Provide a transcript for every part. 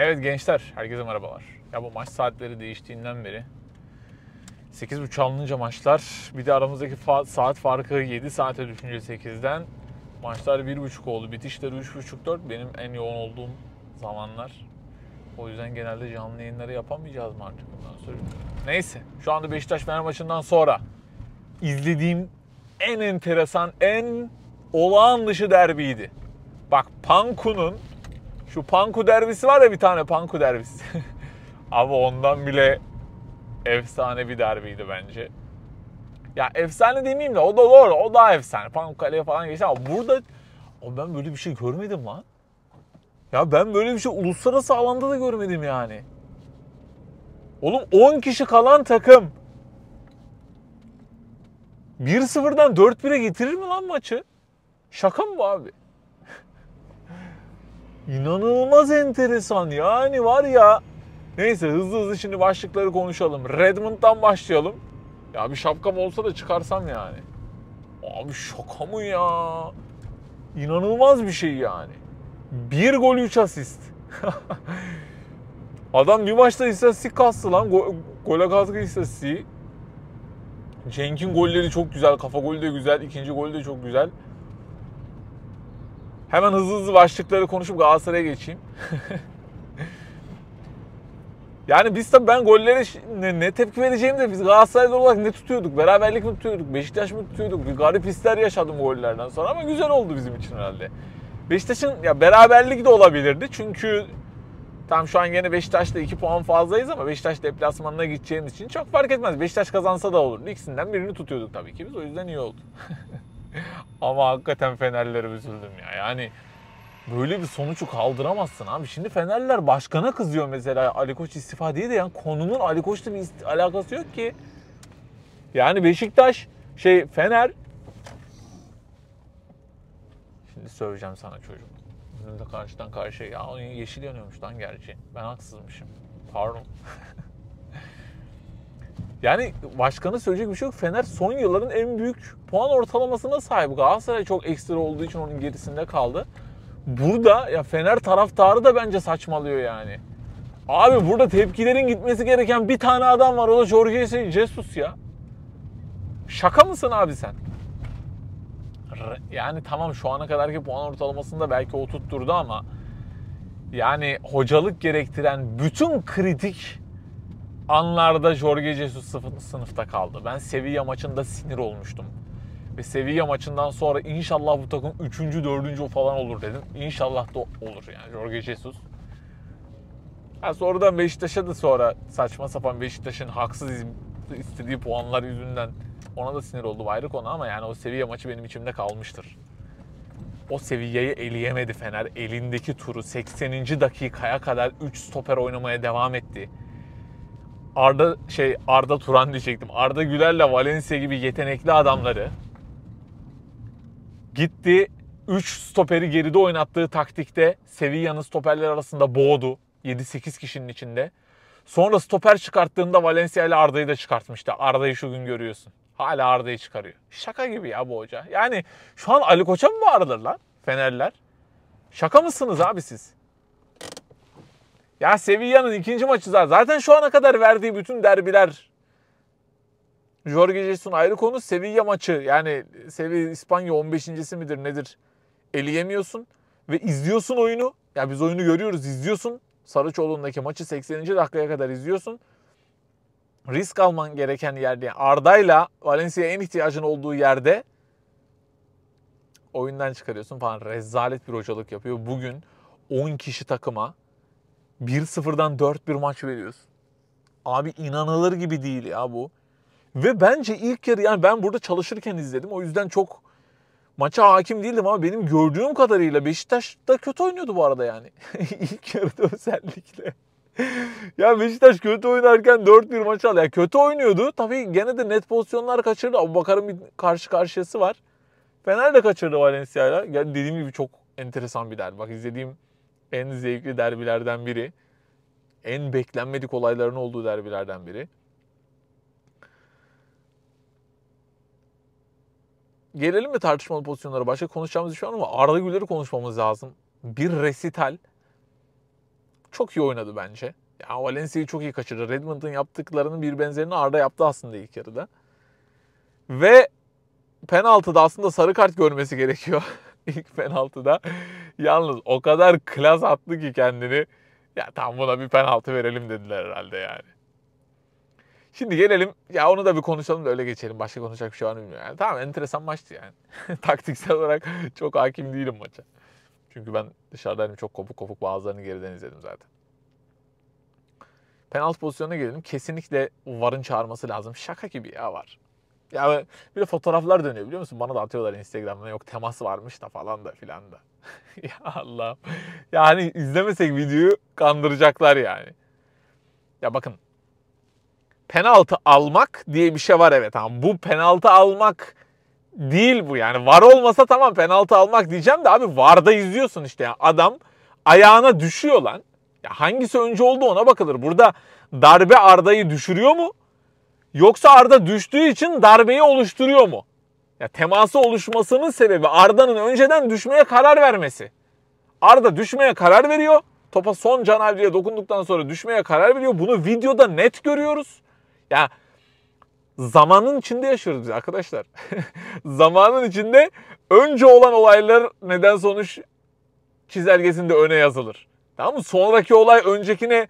Evet gençler, herkese merhabalar. Ya bu maç saatleri değiştiğinden beri 8.30 alınınca maçlar, bir de aramızdaki fa- saat farkı 7 saate düşünce 8'den maçlar 1.5 oldu. Bitişleri 3.5-4 benim en yoğun olduğum zamanlar. O yüzden genelde canlı yayınları yapamayacağız mı artık bundan sonra? Neyse, şu anda Beşiktaş Fener maçından sonra izlediğim en enteresan, en olağan dışı derbiydi. Bak Panku'nun şu Panku derbisi var ya bir tane Panku derbisi. Abi ondan bile efsane bir derbiydi bence. Ya efsane demeyeyim de o da doğru. O da efsane. Pamukkale'ye falan geçti ama burada o ben böyle bir şey görmedim lan. Ya ben böyle bir şey uluslararası alanda da görmedim yani. Oğlum 10 kişi kalan takım 1-0'dan 4-1'e getirir mi lan maçı? Şaka mı bu abi? İnanılmaz enteresan yani var ya. Neyse hızlı hızlı şimdi başlıkları konuşalım. Redmond'dan başlayalım. Ya bir şapkam olsa da çıkarsam yani. Abi şaka mı ya? İnanılmaz bir şey yani. Bir gol üç asist. Adam bir maçta istatistik kastı lan. Go gole katkı istatistiği. Cenk'in golleri çok güzel. Kafa golü de güzel. ikinci golü de çok güzel. Hemen hızlı hızlı başlıkları konuşup Galatasaray'a geçeyim. yani biz tabii ben gollere ne, ne tepki vereceğimi de biz Galatasaray'da olarak ne tutuyorduk? Beraberlik mi tutuyorduk? Beşiktaş mı tutuyorduk? Bir garip hisler yaşadım gollerden sonra ama güzel oldu bizim için herhalde. Beşiktaş'ın ya beraberlik de olabilirdi çünkü Tam şu an yine Beşiktaş'ta 2 puan fazlayız ama Beşiktaş deplasmanına gideceğimiz için çok fark etmez. Beşiktaş kazansa da olur. İkisinden birini tutuyorduk tabii ki biz. O yüzden iyi oldu. Ama hakikaten Fenerlere üzüldüm ya. Yani böyle bir sonucu kaldıramazsın abi. Şimdi Fenerler başkana kızıyor mesela Ali Koç istifa diye de yani konunun Ali Koç'la bir alakası yok ki. Yani Beşiktaş şey Fener Şimdi söyleyeceğim sana çocuk. Bizim de karşıdan karşıya. Ya yeşil yanıyormuş lan gerçi. Ben haksızmışım. Pardon. Yani başkanı söyleyecek bir şey yok. Fener son yılların en büyük puan ortalamasına sahip. Galatasaray çok ekstra olduğu için onun gerisinde kaldı. Burada ya Fener taraftarı da bence saçmalıyor yani. Abi burada tepkilerin gitmesi gereken bir tane adam var. O da Jorge Jesus ya. Şaka mısın abi sen? Yani tamam şu ana kadarki puan ortalamasında belki o tutturdu ama yani hocalık gerektiren bütün kritik anlarda Jorge Jesus sınıfta kaldı. Ben Sevilla maçında sinir olmuştum. Ve Sevilla maçından sonra inşallah bu takım 3. 4. falan olur dedim. İnşallah da olur yani Jorge Jesus. Ha sonradan Beşiktaş'a da sonra saçma sapan Beşiktaş'ın haksız istediği puanlar yüzünden ona da sinir oldu ayrı konu ama yani o Sevilla maçı benim içimde kalmıştır. O Sevilla'yı eleyemedi Fener. Elindeki turu 80. dakikaya kadar 3 stoper oynamaya devam etti. Arda şey Arda Turan diyecektim. Arda Güler'le Valencia gibi yetenekli adamları gitti 3 stoperi geride oynattığı taktikte Sevilla'nın stoperler arasında boğdu. 7-8 kişinin içinde. Sonra stoper çıkarttığında Valencia ile Arda'yı da çıkartmıştı. Arda'yı şu gün görüyorsun. Hala Arda'yı çıkarıyor. Şaka gibi ya bu hoca. Yani şu an Ali Koç'a mı bağırılır lan Fenerler? Şaka mısınız abi siz? Ya Sevilla'nın ikinci maçı zaten. Zaten şu ana kadar verdiği bütün derbiler. Jorge Jesus'un ayrı konu Sevilla maçı. Yani Sevilla İspanya 15.si midir nedir? Eleyemiyorsun ve izliyorsun oyunu. Ya biz oyunu görüyoruz, izliyorsun. Sarıçoğlu'ndaki maçı 80. dakikaya kadar izliyorsun. Risk alman gereken yerde yani Arda'yla Valencia'ya en ihtiyacın olduğu yerde oyundan çıkarıyorsun falan. Rezalet bir hocalık yapıyor. Bugün 10 kişi takıma 1-0'dan 4-1 maç veriyoruz. Abi inanılır gibi değil ya bu. Ve bence ilk yarı yani ben burada çalışırken izledim. O yüzden çok maça hakim değildim ama benim gördüğüm kadarıyla Beşiktaş da kötü oynuyordu bu arada yani. ilk yarıda özellikle. ya Beşiktaş kötü oynarken 4-1 maç aldı. Yani kötü oynuyordu. Tabii gene de net pozisyonlar kaçırdı. Abu Bakar'ın bir karşı karşıyası var. Fener de kaçırdı Valencia'yla. Yani dediğim gibi çok enteresan bir derbi. Bak izlediğim en zevkli derbilerden biri. En beklenmedik olayların olduğu derbilerden biri. Gelelim mi tartışmalı pozisyonlara? Başka konuşacağımız şu an ama Arda Güler'i konuşmamız lazım. Bir resital. Çok iyi oynadı bence. Ya Valencia'yı çok iyi kaçırdı. Redmond'un yaptıklarının bir benzerini Arda yaptı aslında ilk yarıda. Ve penaltıda aslında sarı kart görmesi gerekiyor. ilk penaltıda. Yalnız o kadar klas attı ki kendini. Ya tam buna bir penaltı verelim dediler herhalde yani. Şimdi gelelim ya onu da bir konuşalım da öyle geçelim. Başka konuşacak bir şey var mı bilmiyorum. Yani tamam enteresan maçtı yani. Taktiksel olarak çok hakim değilim maça. Çünkü ben dışarıda hani çok kopuk kopuk bazılarını geriden izledim zaten. Penaltı pozisyonuna gelelim. Kesinlikle VAR'ın çağırması lazım. Şaka gibi ya var. Ya bir de fotoğraflar dönüyor biliyor musun? Bana da atıyorlar Instagram'da yok temas varmış da falan da filan da. ya Allah. Yani izlemesek videoyu kandıracaklar yani. Ya bakın. Penaltı almak diye bir şey var evet ama bu penaltı almak değil bu yani. Var olmasa tamam penaltı almak diyeceğim de abi VAR'da izliyorsun işte. Yani adam ayağına düşüyor lan. Ya hangisi önce oldu ona bakılır. Burada darbe Arda'yı düşürüyor mu? Yoksa Arda düştüğü için darbeyi oluşturuyor mu? Ya teması oluşmasının sebebi Arda'nın önceden düşmeye karar vermesi. Arda düşmeye karar veriyor. Topa son Can Avcı'ya dokunduktan sonra düşmeye karar veriyor. Bunu videoda net görüyoruz. Ya zamanın içinde yaşıyoruz biz arkadaşlar. zamanın içinde önce olan olaylar neden sonuç çizelgesinde öne yazılır. Tamam mı? Sonraki olay öncekine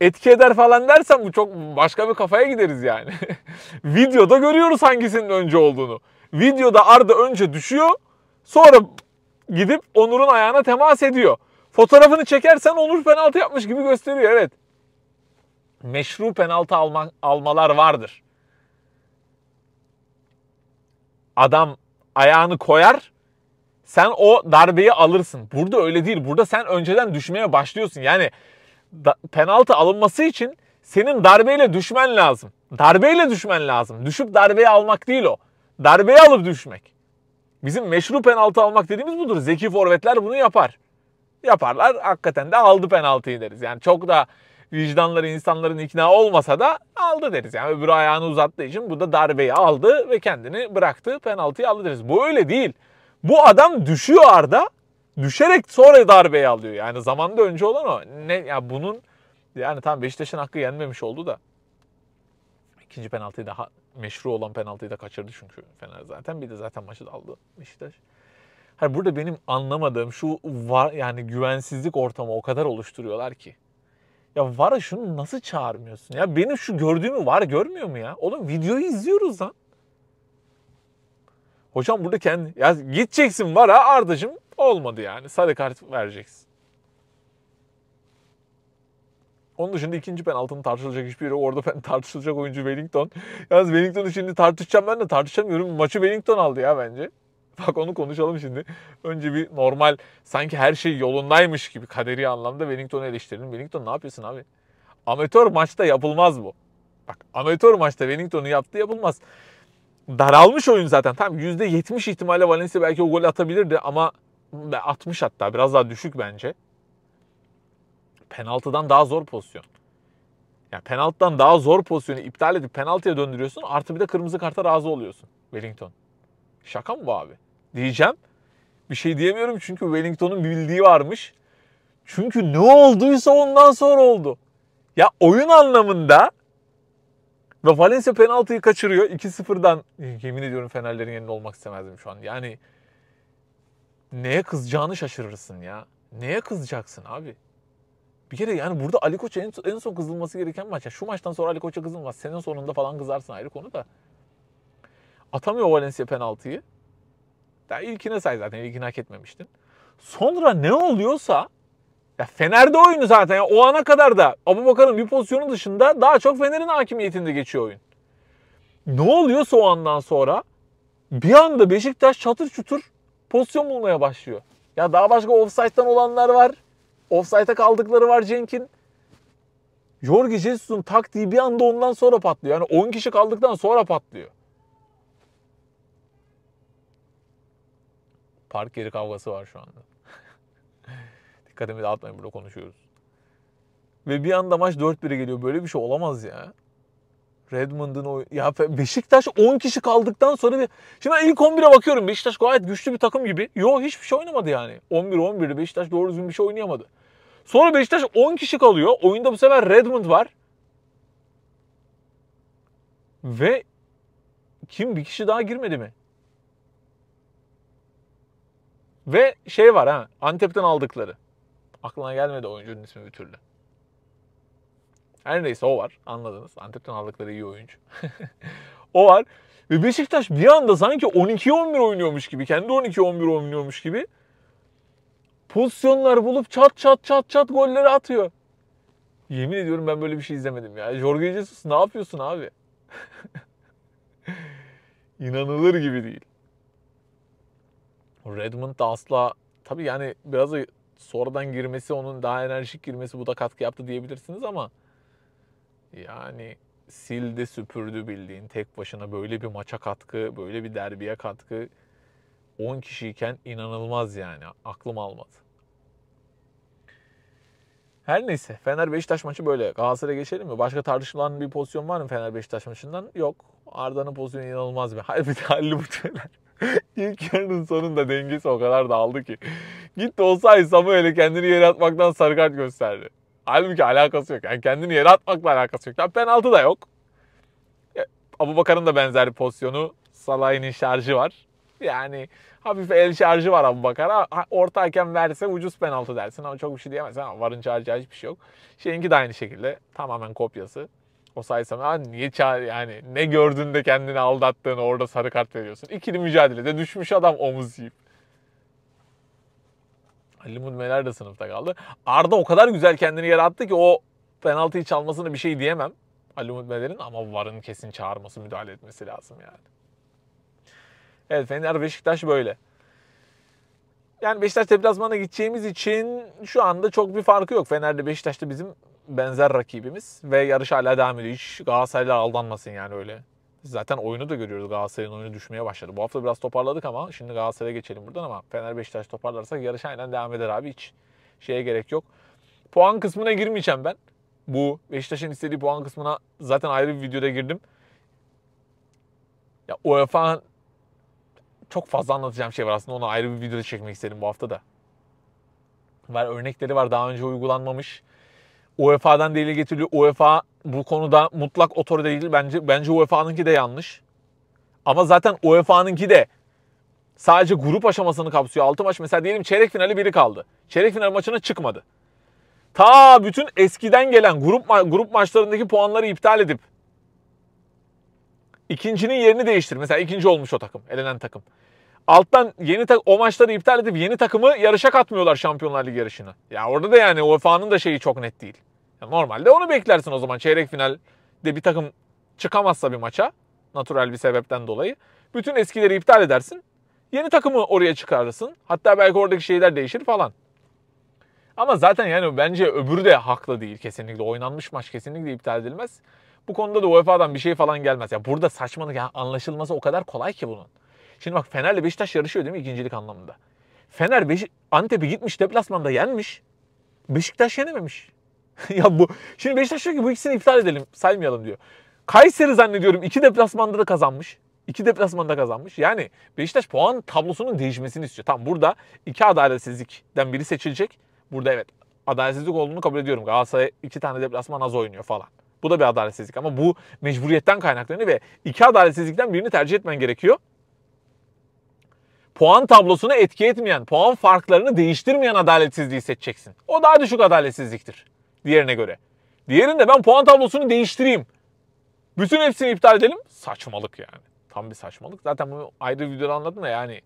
etki eder falan dersen bu çok başka bir kafaya gideriz yani. Videoda görüyoruz hangisinin önce olduğunu. Videoda Arda önce düşüyor. Sonra gidip Onur'un ayağına temas ediyor. Fotoğrafını çekersen Onur penaltı yapmış gibi gösteriyor evet. Meşru penaltı alma, almalar vardır. Adam ayağını koyar, sen o darbeyi alırsın. Burada öyle değil. Burada sen önceden düşmeye başlıyorsun. Yani da, penaltı alınması için senin darbeyle düşmen lazım. Darbeyle düşmen lazım. Düşüp darbeyi almak değil o. Darbeyi alıp düşmek. Bizim meşru penaltı almak dediğimiz budur. Zeki forvetler bunu yapar. Yaparlar. Hakikaten de aldı penaltıyı deriz. Yani çok da vicdanları insanların ikna olmasa da aldı deriz. Yani öbürü ayağını uzattığı için bu da darbeyi aldı ve kendini bıraktı. Penaltıyı aldı deriz. Bu öyle değil. Bu adam düşüyor Arda düşerek sonra darbeyi alıyor. Yani zamanda önce olan o. Ne ya yani bunun yani tam Beşiktaş'ın hakkı yenmemiş oldu da ikinci penaltıyı daha meşru olan penaltıyı da kaçırdı çünkü Fener zaten. Bir de zaten maçı da aldı Beşiktaş. Hani burada benim anlamadığım şu var yani güvensizlik ortamı o kadar oluşturuyorlar ki. Ya VAR'a şunu nasıl çağırmıyorsun? Ya benim şu gördüğümü VAR görmüyor mu ya? Oğlum videoyu izliyoruz lan. Hocam burada kendi... Ya gideceksin VAR'a ardacım Olmadı yani. Sarı kart vereceksin. Onun dışında ikinci penaltının tartışılacak hiçbir yeri. Orada ben tartışılacak oyuncu Wellington. Yalnız Wellington'u şimdi tartışacağım ben de tartışamıyorum. Maçı Wellington aldı ya bence. Bak onu konuşalım şimdi. Önce bir normal sanki her şey yolundaymış gibi kaderi anlamda Wellington'u eleştirelim. Wellington ne yapıyorsun abi? Amatör maçta yapılmaz bu. Bak amatör maçta Wellington'un yaptığı yapılmaz. Daralmış oyun zaten. Tam %70 ihtimalle Valencia belki o gol atabilirdi ama 60 hatta biraz daha düşük bence. Penaltıdan daha zor pozisyon. Yani penaltıdan daha zor pozisyonu iptal edip penaltıya döndürüyorsun. Artı bir de kırmızı karta razı oluyorsun Wellington. Şaka mı bu abi? Diyeceğim. Bir şey diyemiyorum çünkü Wellington'un bildiği varmış. Çünkü ne olduysa ondan sonra oldu. Ya oyun anlamında ve Valencia penaltıyı kaçırıyor. 2-0'dan yemin ediyorum Fenerlerin yerinde olmak istemezdim şu an. Yani neye kızacağını şaşırırsın ya. Neye kızacaksın abi? Bir kere yani burada Ali Koç'a en, en son kızılması gereken maç. şu maçtan sonra Ali Koç'a kızılmaz. Senin sonunda falan kızarsın ayrı konu da. Atamıyor Valencia penaltıyı. Daha ilkine say zaten. ilkini hak etmemiştin. Sonra ne oluyorsa ya Fener'de oyunu zaten. Yani o ana kadar da Abu Bakar'ın bir pozisyonu dışında daha çok Fener'in hakimiyetinde geçiyor oyun. Ne oluyorsa o andan sonra bir anda Beşiktaş çatır çutur pozisyon bulmaya başlıyor. Ya daha başka offside'dan olanlar var. Offside'a kaldıkları var Cenk'in. Jorge Jesus'un taktiği bir anda ondan sonra patlıyor. Yani 10 kişi kaldıktan sonra patlıyor. Park yeri kavgası var şu anda. Dikkatimi dağıtmayın burada konuşuyoruz. Ve bir anda maç 4-1'e geliyor. Böyle bir şey olamaz ya. Redmond'un o Ya Beşiktaş 10 kişi kaldıktan sonra bir... Şimdi ilk 11'e bakıyorum. Beşiktaş gayet güçlü bir takım gibi. Yo hiçbir şey oynamadı yani. 11-11'de Beşiktaş doğru düzgün bir şey oynayamadı. Sonra Beşiktaş 10 kişi kalıyor. Oyunda bu sefer Redmond var. Ve kim bir kişi daha girmedi mi? Ve şey var ha Antep'ten aldıkları. Aklına gelmedi oyuncunun ismi bir türlü. Her neyse o var. Anladınız. Antep'ten aldıkları iyi oyuncu. o var. Ve Beşiktaş bir anda sanki 12-11 oynuyormuş gibi, kendi 12-11 oynuyormuş gibi pozisyonlar bulup çat çat çat çat golleri atıyor. Yemin ediyorum ben böyle bir şey izlemedim ya. Jorge Jesus ne yapıyorsun abi? İnanılır gibi değil. Redmond da asla tabii yani biraz da sonradan girmesi, onun daha enerjik girmesi bu da katkı yaptı diyebilirsiniz ama yani sildi süpürdü bildiğin tek başına böyle bir maça katkı, böyle bir derbiye katkı 10 kişiyken inanılmaz yani. Aklım almadı. Her neyse Fener Beşiktaş maçı böyle. Galatasaray'a geçelim mi? Başka tartışılan bir pozisyon var mı Fener Beşiktaş maçından? Yok. Arda'nın pozisyonu inanılmaz bir. Halbuki Halil Muhteler. İlk yarının sonunda dengesi o kadar dağıldı ki. Gitti olsaydı Samuel'e kendini yere atmaktan sarı kart gösterdi. Halbuki alakası yok. Yani kendini yere atmakla alakası yok. Yani penaltı da yok. Abu Bakar'ın da benzer bir pozisyonu. Salah'ın şarjı var. Yani hafif el şarjı var Abu Bakar'a. Orta hakem verse ucuz penaltı dersin ama çok bir şey diyemezsin. Ama varın şarjı hiçbir şey yok. Şeyinki de aynı şekilde. Tamamen kopyası. O saysam niye çağır yani ne gördüğünde kendini aldattığını orada sarı kart veriyorsun. İkili mücadelede düşmüş adam omuz yiyip. Ali Mudmeler de sınıfta kaldı. Arda o kadar güzel kendini yarattı ki o penaltıyı çalmasına bir şey diyemem. Ali Mudmeler'in ama VAR'ın kesin çağırması, müdahale etmesi lazım yani. Evet Fener Beşiktaş böyle. Yani Beşiktaş deplasmana gideceğimiz için şu anda çok bir farkı yok. Fener'de Beşiktaş'ta bizim benzer rakibimiz ve yarış hala devam ediyor. Hiç Galatasaray'la aldanmasın yani öyle. Zaten oyunu da görüyoruz. Galatasaray'ın oyunu düşmeye başladı. Bu hafta biraz toparladık ama şimdi Galatasaray'a geçelim buradan ama Fener Beşiktaş toparlarsak yarış aynen devam eder abi. Hiç şeye gerek yok. Puan kısmına girmeyeceğim ben. Bu Beşiktaş'ın istediği puan kısmına zaten ayrı bir videoda girdim. Ya UEFA çok fazla anlatacağım şey var aslında. Onu ayrı bir videoda çekmek istedim bu hafta da. Var örnekleri var daha önce uygulanmamış. UEFA'dan deli getiriliyor. UEFA bu konuda mutlak otorite değil bence. Bence UEFA'nınki de yanlış. Ama zaten UEFA'nınki de sadece grup aşamasını kapsıyor. 6 maç mesela diyelim çeyrek finali biri kaldı. Çeyrek final maçına çıkmadı. Ta bütün eskiden gelen grup ma- grup maçlarındaki puanları iptal edip ikincinin yerini değiştir. Mesela ikinci olmuş o takım, elenen takım. Alttan yeni tak o maçları iptal edip yeni takımı yarışa katmıyorlar Şampiyonlar Ligi yarışına. Ya orada da yani UEFA'nın da şeyi çok net değil. Normalde onu beklersin o zaman çeyrek finalde bir takım çıkamazsa bir maça natural bir sebepten dolayı bütün eskileri iptal edersin. Yeni takımı oraya çıkarırsın. Hatta belki oradaki şeyler değişir falan. Ama zaten yani bence öbürü de haklı değil kesinlikle. Oynanmış maç kesinlikle iptal edilmez. Bu konuda da UEFA'dan bir şey falan gelmez. Ya burada saçmalık ya anlaşılması o kadar kolay ki bunun. Şimdi bak Fener'le Beşiktaş yarışıyor değil mi ikincilik anlamında? Fener Beşi Antep'i gitmiş deplasmanda yenmiş. Beşiktaş yenememiş. ya bu şimdi Beşiktaş diyor ki bu ikisini iptal edelim saymayalım diyor. Kayseri zannediyorum iki deplasmanda da kazanmış. İki deplasmanda kazanmış. Yani Beşiktaş puan tablosunun değişmesini istiyor. Tam burada iki adaletsizlikten biri seçilecek. Burada evet adaletsizlik olduğunu kabul ediyorum. Galatasaray iki tane deplasman az oynuyor falan. Bu da bir adaletsizlik ama bu mecburiyetten kaynaklanıyor ve iki adaletsizlikten birini tercih etmen gerekiyor. Puan tablosuna etki etmeyen, puan farklarını değiştirmeyen adaletsizliği seçeceksin. O daha düşük adaletsizliktir diğerine göre. Diğerinde ben puan tablosunu değiştireyim. Bütün hepsini iptal edelim. Saçmalık yani. Tam bir saçmalık. Zaten bunu ayrı videoda anlattım da yani.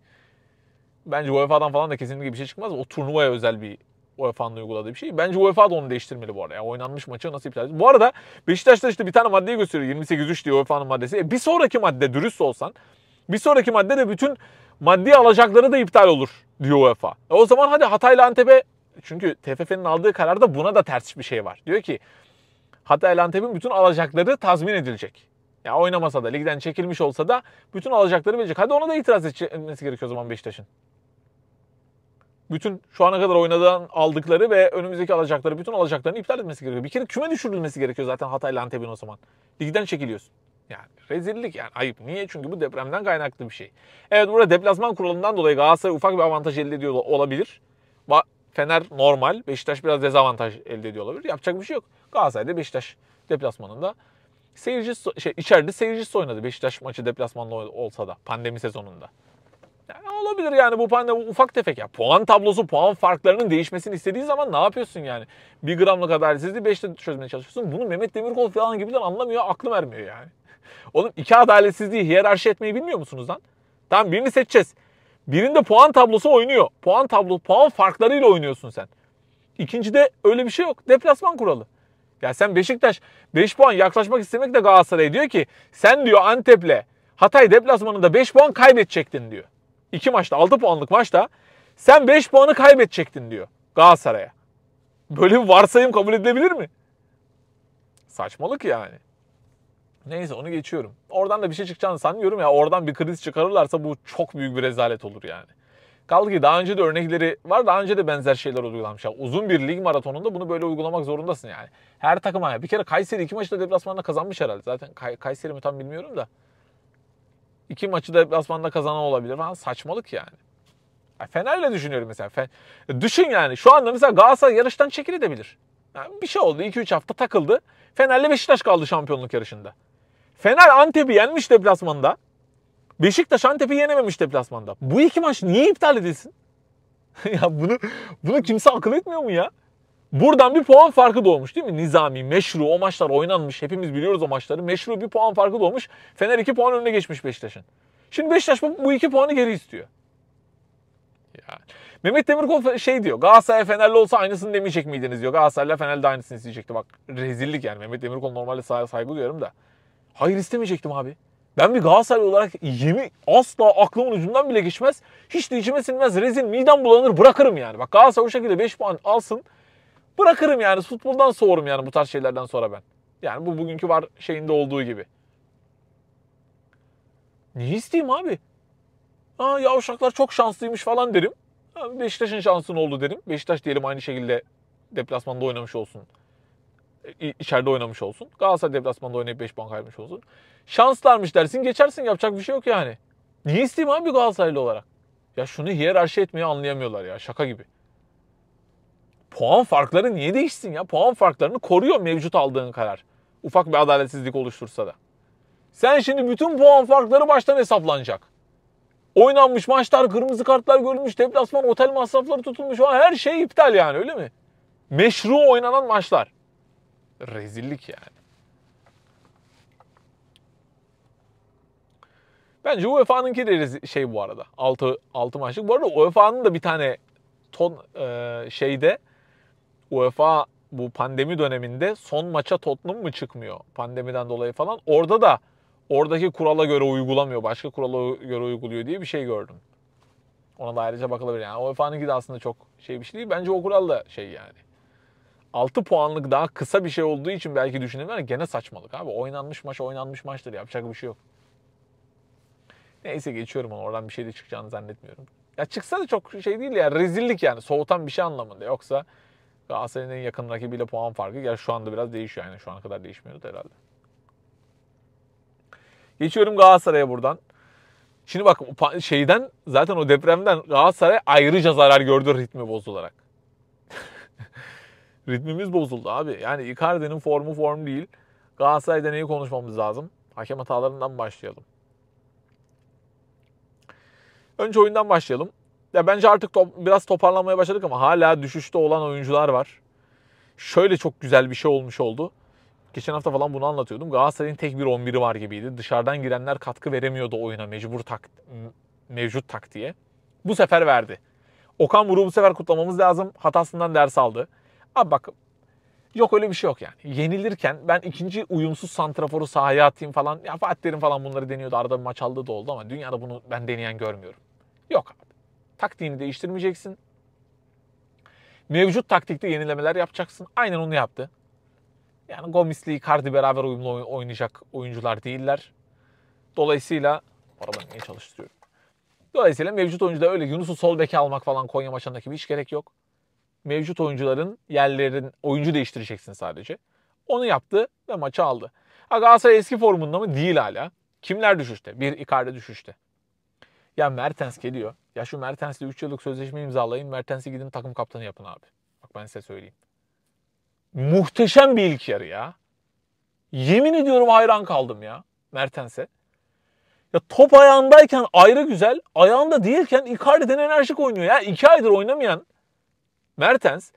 Bence UEFA'dan falan da kesinlikle bir şey çıkmaz. O turnuvaya özel bir UEFA'nın uyguladığı bir şey. Bence UEFA da onu değiştirmeli bu arada. Yani oynanmış maçı nasıl iptal edildi? Bu arada Beşiktaş'ta işte bir tane maddeyi gösteriyor. 28-3 diye UEFA'nın maddesi. E bir sonraki madde dürüst olsan bir sonraki madde de bütün maddi alacakları da iptal olur diyor UEFA. E o zaman hadi Hatay'la Antep'e çünkü TFF'nin aldığı kararda buna da ters bir şey var. Diyor ki Hatay Elantep'in bütün alacakları tazmin edilecek. Ya yani oynamasa da ligden çekilmiş olsa da bütün alacakları verecek. Hadi ona da itiraz etmesi gerekiyor o zaman Beşiktaş'ın. Bütün şu ana kadar oynadan aldıkları ve önümüzdeki alacakları, bütün alacaklarını iptal etmesi gerekiyor. Bir kere küme düşürülmesi gerekiyor zaten Hatay Antep'in o zaman. Ligden çekiliyorsun. Yani rezillik yani ayıp. Niye? Çünkü bu depremden kaynaklı bir şey. Evet burada deplasman kuralından dolayı Galatasaray ufak bir avantaj elde ediyor olabilir. Fener normal. Beşiktaş biraz dezavantaj elde ediyor olabilir. Yapacak bir şey yok. Galatasaray'da Beşiktaş deplasmanında seyirci şey içeride seyirci oynadı Beşiktaş maçı deplasmanda olsa da pandemi sezonunda. Yani olabilir yani bu pandemi ufak tefek ya. Puan tablosu, puan farklarının değişmesini istediği zaman ne yapıyorsun yani? Bir gramlık adaletsizliği beşte çözmeye çalışıyorsun. Bunu Mehmet Demirkol falan gibiler anlamıyor, aklı ermiyor yani. Oğlum iki adaletsizliği hiyerarşi etmeyi bilmiyor musunuz lan? Tamam birini seçeceğiz. Birinde puan tablosu oynuyor. Puan tablo, puan farklarıyla oynuyorsun sen. İkincide öyle bir şey yok. Deplasman kuralı. Ya sen Beşiktaş 5 puan yaklaşmak istemek de Galatasaray diyor ki sen diyor Antep'le Hatay deplasmanında 5 puan kaybedecektin diyor. İki maçta 6 puanlık maçta sen 5 puanı kaybedecektin diyor Galatasaray'a. Böyle bir varsayım kabul edilebilir mi? Saçmalık yani. Neyse onu geçiyorum. Oradan da bir şey çıkacağını sanmıyorum ya. Oradan bir kriz çıkarırlarsa bu çok büyük bir rezalet olur yani. Kaldı ki daha önce de örnekleri var. Daha önce de benzer şeyler uygulanmış. Ya uzun bir lig maratonunda bunu böyle uygulamak zorundasın yani. Her takıma ya. Bir kere Kayseri iki maçı da deplasmanda kazanmış herhalde. Zaten Kay Kayseri mi tam bilmiyorum da. İki maçı da deplasmanda kazanan olabilir falan. Saçmalık yani. Ya Fener'le düşünüyorum mesela. Fen e, Düşün yani. Şu anda mesela Galatasaray yarıştan çekilebilir. Yani bir şey oldu. 2-3 hafta takıldı. Fener'le Beşiktaş kaldı şampiyonluk yarışında. Fener Antep'i yenmiş deplasmanda. Beşiktaş Antep'i yenememiş deplasmanda. Bu iki maç niye iptal edilsin? ya bunu bunu kimse akıl etmiyor mu ya? Buradan bir puan farkı doğmuş değil mi? Nizami, Meşru o maçlar oynanmış. Hepimiz biliyoruz o maçları. Meşru bir puan farkı doğmuş. Fener iki puan önüne geçmiş Beşiktaş'ın. Şimdi Beşiktaş bu, iki puanı geri istiyor. Yani. Mehmet Demirkol şey diyor. Galatasaray Fenerli olsa aynısını demeyecek miydiniz diyor. Galatasaray'la Fenerli de aynısını isteyecekti. Bak rezillik yani. Mehmet Demirkol normalde saygı duyuyorum da. Hayır istemeyecektim abi. Ben bir Galatasaray olarak yemi asla aklımın ucundan bile geçmez. Hiç de içime sinmez. Rezil midem bulanır bırakırım yani. Bak Galatasaray o şekilde 5 puan alsın. Bırakırım yani. Futboldan soğurum yani bu tarz şeylerden sonra ben. Yani bu bugünkü var şeyinde olduğu gibi. Ne isteyeyim abi? Aa ya çok şanslıymış falan derim. Beşiktaş'ın şansın oldu derim. Beşiktaş diyelim aynı şekilde deplasmanda oynamış olsun içeride oynamış olsun. Galatasaray deplasmanda oynayıp 5 puan kaybetmiş olsun. Şanslarmış dersin geçersin yapacak bir şey yok yani. Niye isteyeyim abi Galatasaraylı olarak? Ya şunu hiyerarşi etmeyi anlayamıyorlar ya şaka gibi. Puan farkları niye değişsin ya? Puan farklarını koruyor mevcut aldığın karar. Ufak bir adaletsizlik oluştursa da. Sen şimdi bütün puan farkları baştan hesaplanacak. Oynanmış maçlar, kırmızı kartlar görülmüş, deplasman, otel masrafları tutulmuş falan her şey iptal yani öyle mi? Meşru oynanan maçlar. Rezillik yani. Bence UEFA'nınki de şey bu arada. 6 6 maçlık. Bu arada UEFA'nın da bir tane ton e, şeyde UEFA bu pandemi döneminde son maça Tottenham mı çıkmıyor pandemiden dolayı falan. Orada da oradaki kurala göre uygulamıyor. Başka kurala göre uyguluyor diye bir şey gördüm. Ona da ayrıca bakılabilir. Yani UEFA'nınki de aslında çok şey bir şey değil. Bence o kural da şey yani. 6 puanlık daha kısa bir şey olduğu için belki düşünebilirler. Gene saçmalık abi. Oynanmış maç oynanmış maçtır. Yapacak bir şey yok. Neyse geçiyorum onu. Oradan bir şey de çıkacağını zannetmiyorum. Ya çıksa da çok şey değil ya. Rezillik yani. Soğutan bir şey anlamında. Yoksa Galatasaray'ın en yakın rakibiyle puan farkı. Ya şu anda biraz değişiyor yani. Şu ana kadar değişmiyordu herhalde. Geçiyorum Galatasaray'a buradan. Şimdi bak şeyden zaten o depremden Galatasaray ayrıca zarar gördü ritmi bozularak. ritmimiz bozuldu abi. Yani Icardi'nin formu form değil. Galatasaray'da neyi konuşmamız lazım? Hakem hatalarından başlayalım. Önce oyundan başlayalım. Ya bence artık top, biraz toparlanmaya başladık ama hala düşüşte olan oyuncular var. Şöyle çok güzel bir şey olmuş oldu. Geçen hafta falan bunu anlatıyordum. Galatasaray'ın tek bir 11'i var gibiydi. Dışarıdan girenler katkı veremiyordu oyuna mecbur tak, mevcut taktiğe. Bu sefer verdi. Okan Buruk'u bu sefer kutlamamız lazım. Hatasından ders aldı. Abi bak yok öyle bir şey yok yani. Yenilirken ben ikinci uyumsuz santraforu sahaya atayım falan. Ya Fatih Terim falan bunları deniyordu. Arada bir maç aldı da oldu ama dünyada bunu ben deneyen görmüyorum. Yok abi. Taktiğini değiştirmeyeceksin. Mevcut taktikte yenilemeler yapacaksın. Aynen onu yaptı. Yani Gomis'le Icardi beraber uyumlu oynayacak oyuncular değiller. Dolayısıyla arabanı niye çalıştırıyorum? Dolayısıyla mevcut oyuncuda öyle Yunus'u sol beke almak falan Konya maçındaki bir hiç gerek yok mevcut oyuncuların yerlerin oyuncu değiştireceksin sadece. Onu yaptı ve maçı aldı. Ha Galatasaray eski formunda mı? Değil hala. Kimler düşüşte? Bir Icardi düşüşte. Ya Mertens geliyor. Ya şu Mertens'le 3 yıllık sözleşme imzalayın. Mertens'i gidin takım kaptanı yapın abi. Bak ben size söyleyeyim. Muhteşem bir ilk yarı ya. Yemin ediyorum hayran kaldım ya Mertens'e. Ya top ayağındayken ayrı güzel, ayağında değilken Icardi'den enerjik oynuyor. Ya iki aydır oynamayan Mertens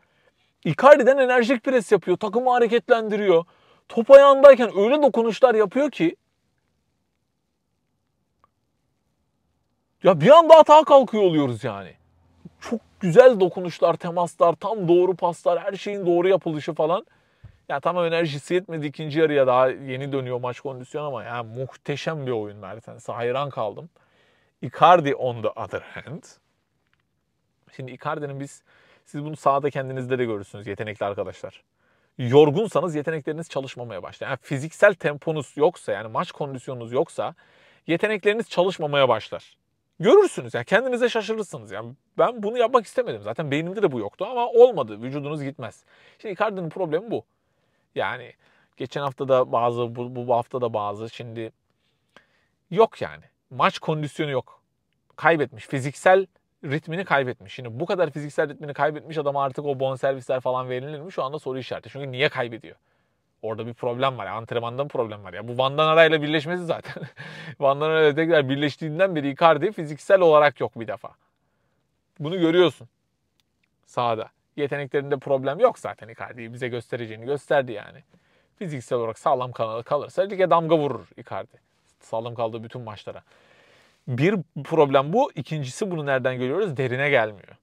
Icardi'den enerjik pres yapıyor. Takımı hareketlendiriyor. Top ayağındayken öyle dokunuşlar yapıyor ki ya bir anda hata kalkıyor oluyoruz yani. Çok güzel dokunuşlar, temaslar, tam doğru paslar, her şeyin doğru yapılışı falan. Ya tamam enerjisi yetmedi ikinci yarıya daha yeni dönüyor maç kondisyon ama yani muhteşem bir oyun Mertens, hayran kaldım. Icardi on the other hand. Şimdi Icardi'nin biz siz bunu sahada kendinizde de görürsünüz yetenekli arkadaşlar. Yorgunsanız yetenekleriniz çalışmamaya başlar. Yani fiziksel temponuz yoksa yani maç kondisyonunuz yoksa yetenekleriniz çalışmamaya başlar. Görürsünüz yani kendinize şaşırırsınız. Yani ben bunu yapmak istemedim. Zaten beynimde de bu yoktu ama olmadı. Vücudunuz gitmez. Şimdi Icardi'nin problemi bu. Yani geçen hafta da bazı bu, bu hafta da bazı şimdi yok yani. Maç kondisyonu yok. Kaybetmiş. Fiziksel ritmini kaybetmiş. Şimdi bu kadar fiziksel ritmini kaybetmiş adama artık o bonservisler falan verilir mi? Şu anda soru işareti. Çünkü niye kaybediyor? Orada bir problem var. Ya. Antrenmanda bir problem var. Ya bu Van Danara'yla birleşmesi zaten. Van Danara'yla tekrar birleştiğinden beri Icardi fiziksel olarak yok bir defa. Bunu görüyorsun. Sağda. Yeteneklerinde problem yok zaten Icardi'yi bize göstereceğini gösterdi yani. Fiziksel olarak sağlam kanalı kalırsa lige damga vurur Icardi. Sağlam kaldığı bütün maçlara. Bir problem bu. İkincisi bunu nereden görüyoruz? Derine gelmiyor.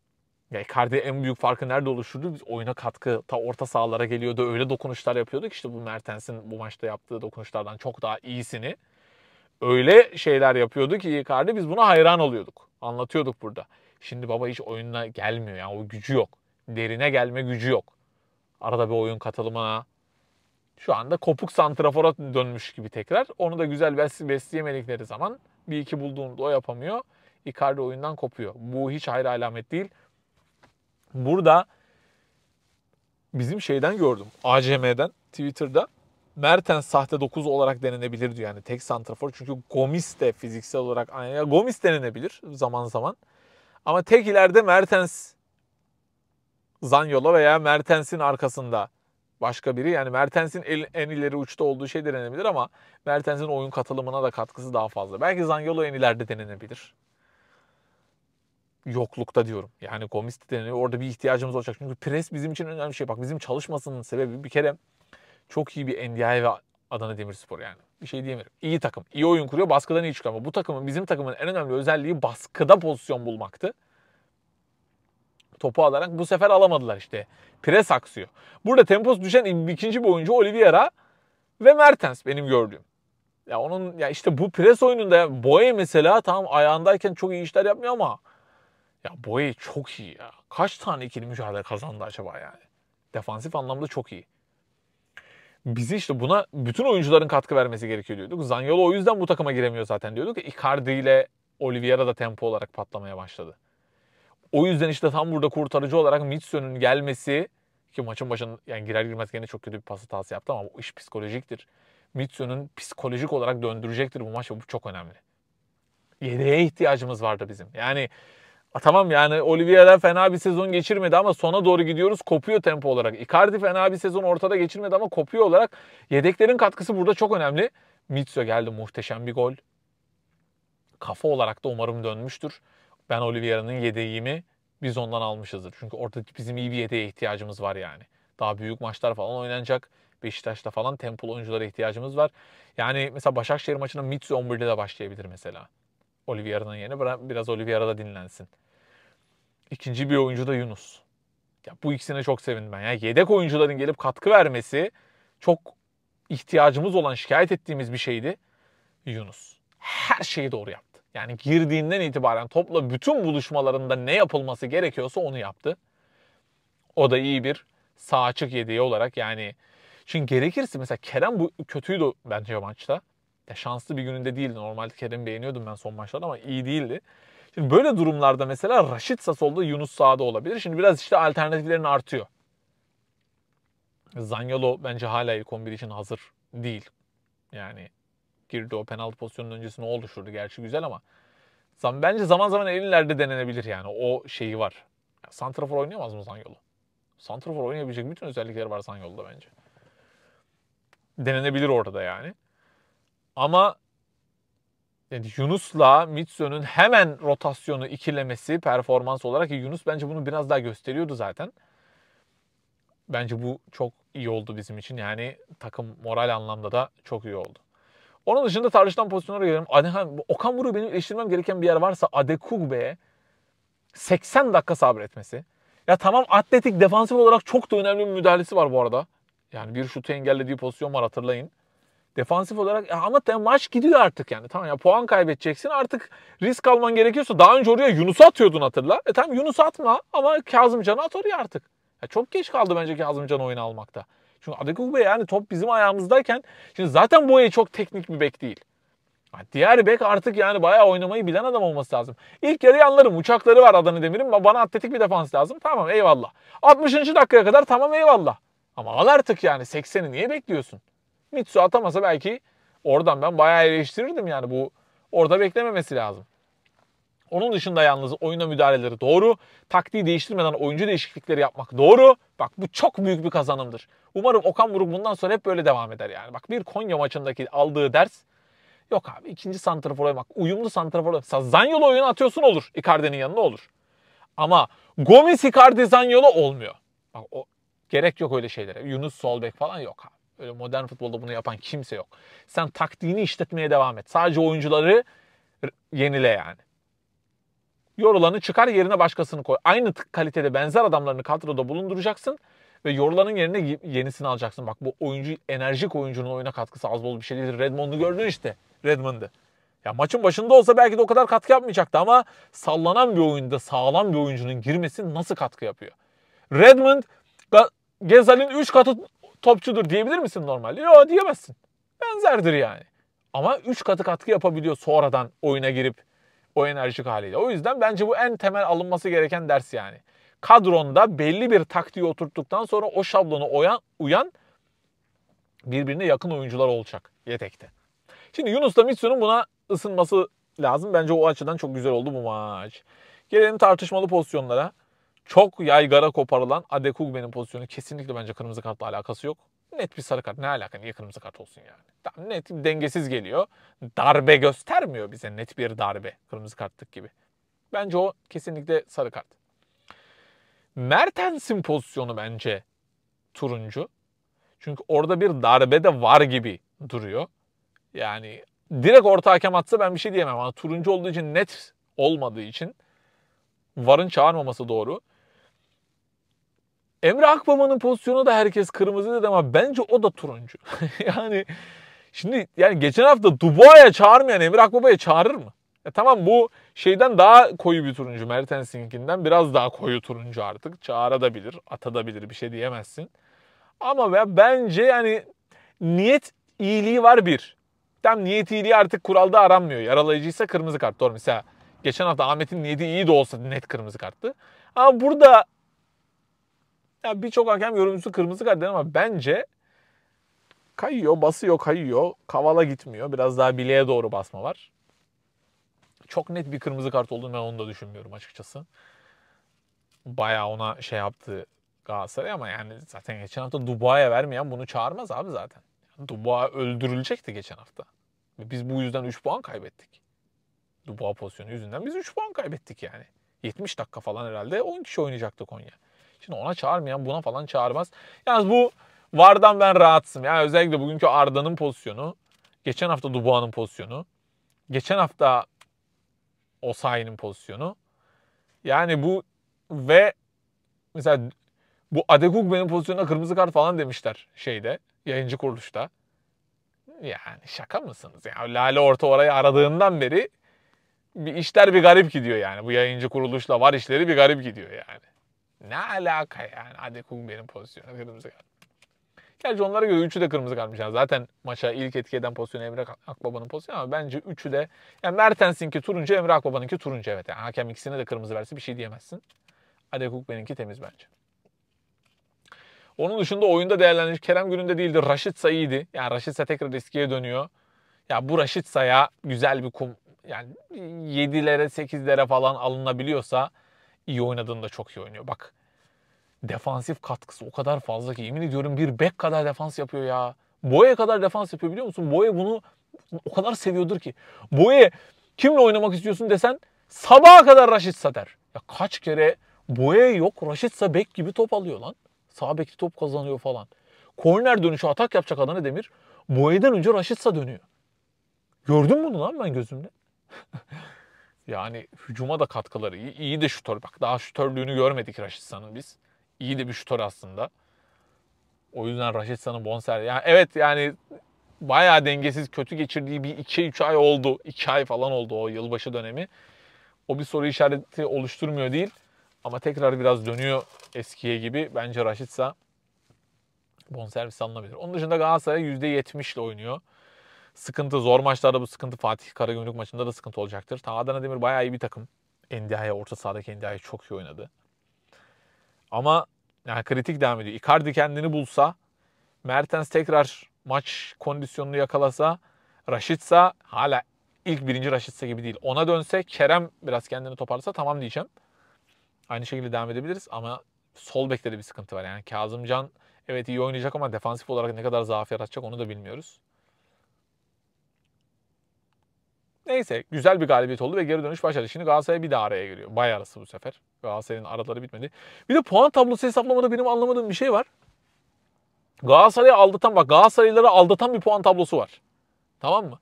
Yani Icardi en büyük farkı nerede oluşturdu? Biz oyuna katkı ta orta sahalara geliyordu. Öyle dokunuşlar yapıyorduk. İşte bu Mertens'in bu maçta yaptığı dokunuşlardan çok daha iyisini. Öyle şeyler yapıyordu ki Icardi biz buna hayran oluyorduk. Anlatıyorduk burada. Şimdi baba hiç oyununa gelmiyor. Yani o gücü yok. Derine gelme gücü yok. Arada bir oyun katılımına şu anda kopuk santrafora dönmüş gibi tekrar. Onu da güzel besleyemelikleri zaman bir iki buldu o yapamıyor. Icardi oyundan kopuyor. Bu hiç hayır alamet değil. Burada bizim şeyden gördüm. ACM'den Twitter'da Mertens sahte 9 olarak denenebilir diyor. Yani tek santrafor. Çünkü Gomis de fiziksel olarak aynı. Yani Gomis denenebilir zaman zaman. Ama tek ileride Mertens Zanyola veya Mertens'in arkasında başka biri. Yani Mertens'in en ileri uçta olduğu şey denenebilir ama Mertens'in oyun katılımına da katkısı daha fazla. Belki Zaniolo en ileride denenebilir. Yoklukta diyorum. Yani Gomis de deneniyor. Orada bir ihtiyacımız olacak. Çünkü pres bizim için önemli bir şey. Bak bizim çalışmasının sebebi bir kere çok iyi bir NDI ve Adana Demirspor yani. Bir şey diyemiyorum. İyi takım. iyi oyun kuruyor. Baskıdan iyi çıkıyor. Ama bu takımın, bizim takımın en önemli özelliği baskıda pozisyon bulmaktı topu alarak. Bu sefer alamadılar işte. Pres aksıyor. Burada temposu düşen ikinci bir oyuncu Oliveira ve Mertens benim gördüğüm. Ya onun ya işte bu pres oyununda Boye mesela tam ayağındayken çok iyi işler yapmıyor ama ya Boye çok iyi ya. Kaç tane ikili mücadele kazandı acaba yani? Defansif anlamda çok iyi. Bizi işte buna bütün oyuncuların katkı vermesi gerekiyor diyorduk. Zanyolo o yüzden bu takıma giremiyor zaten diyorduk. Icardi ile Oliveira da tempo olarak patlamaya başladı. O yüzden işte tam burada kurtarıcı olarak Mitsu'nun gelmesi ki maçın başında yani girer girmez gene çok kötü bir pas hatası yaptı ama bu iş psikolojiktir. Mitsu'nun psikolojik olarak döndürecektir bu maç ve bu çok önemli. Yedeğe ihtiyacımız vardı bizim. Yani tamam yani Oliveira fena bir sezon geçirmedi ama sona doğru gidiyoruz kopuyor tempo olarak. Icardi fena bir sezon ortada geçirmedi ama kopuyor olarak yedeklerin katkısı burada çok önemli. Mitsu geldi muhteşem bir gol. Kafa olarak da umarım dönmüştür ben Oliveira'nın yedeğimi biz ondan almışızdır. Çünkü orada bizim iyi bir yedeğe ihtiyacımız var yani. Daha büyük maçlar falan oynanacak. Beşiktaş'ta falan tempolu oyunculara ihtiyacımız var. Yani mesela Başakşehir maçına Mitsu 11'de de başlayabilir mesela. Oliveira'nın yerine biraz Oliveira da dinlensin. İkinci bir oyuncu da Yunus. Ya bu ikisine çok sevindim ben. Ya yedek oyuncuların gelip katkı vermesi çok ihtiyacımız olan, şikayet ettiğimiz bir şeydi. Yunus. Her şeyi doğru yaptı. Yani girdiğinden itibaren topla bütün buluşmalarında ne yapılması gerekiyorsa onu yaptı. O da iyi bir sağ açık yediği olarak yani. Çünkü gerekirse mesela Kerem bu kötüydü bence maçta. Ya şanslı bir gününde değildi. Normalde Kerem beğeniyordum ben son maçlarda ama iyi değildi. Şimdi böyle durumlarda mesela Raşit Sasol'da Yunus sağda olabilir. Şimdi biraz işte alternatiflerin artıyor. Zanyolo bence hala ilk 11 için hazır değil. Yani girdi. O penaltı pozisyonunun öncesinde o oluşurdu. Gerçi güzel ama bence zaman zaman elinlerde denenebilir yani. O şeyi var. Yani Santrafor oynayamaz mı Zanyolu? Santrafor oynayabilecek bütün özellikleri var Zanyolu'da bence. Denenebilir orada yani. Ama yani Yunus'la Mitsu'nun hemen rotasyonu ikilemesi performans olarak Yunus bence bunu biraz daha gösteriyordu zaten. Bence bu çok iyi oldu bizim için. Yani takım moral anlamda da çok iyi oldu. Onun dışında tartışılan pozisyonlara gelelim. Adehan, Okan Buruk'u benim eleştirmem gereken bir yer varsa Adekugbe'ye 80 dakika sabretmesi. Ya tamam atletik defansif olarak çok da önemli bir müdahalesi var bu arada. Yani bir şutu engellediği pozisyon var hatırlayın. Defansif olarak ama ya maç gidiyor artık yani. Tamam ya puan kaybedeceksin artık risk alman gerekiyorsa daha önce oraya Yunus'u atıyordun hatırla. E tamam Yunus'u atma ama Kazımcan'ı at oraya artık. Ya çok geç kaldı bence Kazımcan oyunu almakta. Çünkü Adekuba yani top bizim ayağımızdayken şimdi zaten Boye çok teknik bir bek değil. Diğer bek artık yani bayağı oynamayı bilen adam olması lazım. İlk yarı yanlarım. Uçakları var Adana Demir'in. Bana atletik bir defans lazım. Tamam eyvallah. 60. dakikaya kadar tamam eyvallah. Ama al artık yani 80'i niye bekliyorsun? Mitsu atamasa belki oradan ben bayağı eleştirirdim yani bu orada beklememesi lazım. Onun dışında yalnız oyuna müdahaleleri doğru. Taktiği değiştirmeden oyuncu değişiklikleri yapmak doğru. Bak bu çok büyük bir kazanımdır. Umarım Okan Buruk bundan sonra hep böyle devam eder yani. Bak bir Konya maçındaki aldığı ders Yok abi ikinci santrafor oynamak, uyumlu santrafor oynamak. Zanyolu oyunu atıyorsun olur. Icardi'nin yanında olur. Ama Gomis Icardi Zanyolu olmuyor. Bak o gerek yok öyle şeylere. Yunus Solbek falan yok abi. Öyle modern futbolda bunu yapan kimse yok. Sen taktiğini işletmeye devam et. Sadece oyuncuları yenile yani yorulanı çıkar yerine başkasını koy. Aynı kalitede benzer adamlarını kadroda bulunduracaksın ve yorulanın yerine yenisini alacaksın. Bak bu oyuncu enerjik oyuncunun oyuna katkısı az bol bir şey değildir. Redmond'u gördün işte. Redmond'u. Ya maçın başında olsa belki de o kadar katkı yapmayacaktı ama sallanan bir oyunda sağlam bir oyuncunun girmesi nasıl katkı yapıyor? Redmond Gezal'in 3 katı topçudur diyebilir misin normalde? Yok diyemezsin. Benzerdir yani. Ama 3 katı katkı yapabiliyor sonradan oyuna girip o enerjik haliyle. O yüzden bence bu en temel alınması gereken ders yani. Kadronda belli bir taktiği oturttuktan sonra o şablonu oyan uyan birbirine yakın oyuncular olacak yetekte. Şimdi Yunus'la Mitsu'nun buna ısınması lazım. Bence o açıdan çok güzel oldu bu maç. Gelelim tartışmalı pozisyonlara. Çok yaygara koparılan Adekugbe'nin pozisyonu kesinlikle bence kırmızı kartla alakası yok. Net bir sarı kart. Ne alaka? Niye kırmızı kart olsun yani? Tam net dengesiz geliyor. Darbe göstermiyor bize net bir darbe. Kırmızı kartlık gibi. Bence o kesinlikle sarı kart. Mertens'in pozisyonu bence turuncu. Çünkü orada bir darbe de var gibi duruyor. Yani direkt orta hakem atsa ben bir şey diyemem ama turuncu olduğu için net olmadığı için varın çağırmaması doğru. Emre Akbaba'nın pozisyonu da herkes kırmızı dedi ama bence o da turuncu. yani şimdi yani geçen hafta Dubois'a çağırmayan Emre Akbaba'ya çağırır mı? E tamam bu şeyden daha koyu bir turuncu Mertensink'inden biraz daha koyu turuncu artık. Çağrı atabilir, bir şey diyemezsin. Ama ve bence yani niyet iyiliği var bir. Tam niyet iyiliği artık kuralda aranmıyor. Yaralayıcıysa kırmızı kart. Doğru mesela geçen hafta Ahmet'in niyeti iyi de olsa net kırmızı karttı. Ama burada ya birçok hakem yorumcusu kırmızı kart dedi ama bence kayıyor, basıyor, kayıyor. Kavala gitmiyor. Biraz daha bileğe doğru basma var. Çok net bir kırmızı kart olduğunu ben onu da düşünmüyorum açıkçası. Baya ona şey yaptı Galatasaray ama yani zaten geçen hafta Dubai'ye vermeyen bunu çağırmaz abi zaten. Dubai öldürülecekti geçen hafta. Biz bu yüzden 3 puan kaybettik. Dubai pozisyonu yüzünden biz 3 puan kaybettik yani. 70 dakika falan herhalde 10 kişi oynayacaktı Konya. Şimdi ona çağırmayan buna falan çağırmaz. Yalnız bu Vardan ben rahatsızım. Yani özellikle bugünkü Arda'nın pozisyonu. Geçen hafta Dubuan'ın pozisyonu. Geçen hafta Osayi'nin pozisyonu. Yani bu ve mesela bu Adekuk pozisyonuna kırmızı kart falan demişler şeyde yayıncı kuruluşta. Yani şaka mısınız? Yani Lale Orta orayı aradığından beri bir işler bir garip gidiyor yani. Bu yayıncı kuruluşla var işleri bir garip gidiyor yani. Ne alaka yani? Hadi benim pozisyonu kırmızı kart. Gerçi onlara göre üçü de kırmızı kalmış Yani zaten maça ilk etki eden pozisyon Emre Akbaba'nın pozisyonu ama bence üçü de yani Mertens'inki turuncu, Emre Akbaba'nınki turuncu evet. Yani hakem ikisine de kırmızı verse bir şey diyemezsin. Adekuk benimki temiz bence. Onun dışında oyunda değerlendirici Kerem gününde değildi. Raşit iyiydi. Yani Raşit Raşitsa tekrar riskiye dönüyor. Ya bu Raşit Raşitsa'ya güzel bir kum yani 7'lere 8'lere falan alınabiliyorsa iyi oynadığında çok iyi oynuyor. Bak defansif katkısı o kadar fazla ki yemin ediyorum bir bek kadar defans yapıyor ya. Boye kadar defans yapıyor biliyor musun? Boye bunu o kadar seviyordur ki. Boye kimle oynamak istiyorsun desen sabaha kadar Raşitsa Sader. Ya kaç kere Boye yok Raşitsa bek gibi top alıyor lan. Sağ bekli top kazanıyor falan. Korner dönüşü atak yapacak Adana Demir. Boye'den önce Raşitsa dönüyor. Gördün bunu lan ben gözümle. Yani hücuma da katkıları iyi. İyi de şutör. Bak daha şutörlüğünü görmedik Raşitsan'ın biz. İyi de bir şutör aslında. O yüzden Raşitsan'ın bonser. Yani evet yani bayağı dengesiz kötü geçirdiği bir 2-3 ay oldu. 2 ay falan oldu o yılbaşı dönemi. O bir soru işareti oluşturmuyor değil. Ama tekrar biraz dönüyor eskiye gibi. Bence Raşitsa bonservis alınabilir. Onun dışında Galatasaray %70 ile oynuyor sıkıntı zor maçlarda bu sıkıntı Fatih Karagümrük maçında da sıkıntı olacaktır. Tam Adana Demir bayağı iyi bir takım. NDI'ye orta sahadaki NDI'ye çok iyi oynadı. Ama yani kritik devam ediyor. Icardi kendini bulsa, Mertens tekrar maç kondisyonunu yakalasa, Raşitsa hala ilk birinci Raşitsa gibi değil. Ona dönse Kerem biraz kendini toparlasa tamam diyeceğim. Aynı şekilde devam edebiliriz ama sol bekte de bir sıkıntı var. Yani Kazımcan evet iyi oynayacak ama defansif olarak ne kadar zaaf yaratacak onu da bilmiyoruz. Neyse güzel bir galibiyet oldu ve geri dönüş başarılı. Şimdi Galatasaray bir daha araya giriyor. Bay arası bu sefer. Galatasaray'ın araları bitmedi. Bir de puan tablosu hesaplamada benim anlamadığım bir şey var. Galatasaray'ı aldatan bak Galatasaray'ları aldatan bir puan tablosu var. Tamam mı?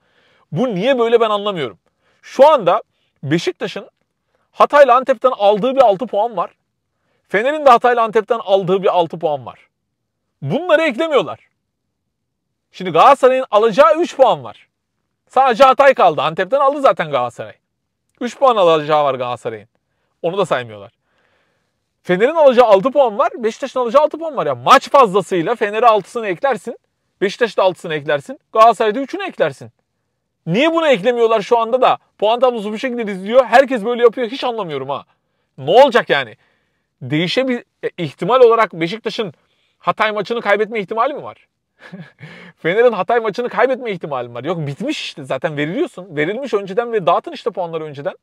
Bu niye böyle ben anlamıyorum. Şu anda Beşiktaş'ın Hatay'la Antep'ten aldığı bir 6 puan var. Fener'in de Hatay'la Antep'ten aldığı bir 6 puan var. Bunları eklemiyorlar. Şimdi Galatasaray'ın alacağı 3 puan var. Sadece Hatay kaldı. Antep'ten aldı zaten Galatasaray. 3 puan alacağı var Galatasaray'ın. Onu da saymıyorlar. Fener'in alacağı 6 puan var. Beşiktaş'ın alacağı 6 puan var. ya. Maç fazlasıyla Fener'e 6'sını eklersin. Beşiktaş'ta 6'sını eklersin. Galatasaray'da 3'ünü eklersin. Niye bunu eklemiyorlar şu anda da? Puan tablosu bu şekilde diziliyor. Herkes böyle yapıyor. Hiç anlamıyorum ha. Ne olacak yani? Değişe bir e, ihtimal olarak Beşiktaş'ın Hatay maçını kaybetme ihtimali mi var? Fener'in Hatay maçını kaybetme ihtimalim var. Yok bitmiş işte zaten veriliyorsun. Verilmiş önceden ve dağıtın işte puanları önceden.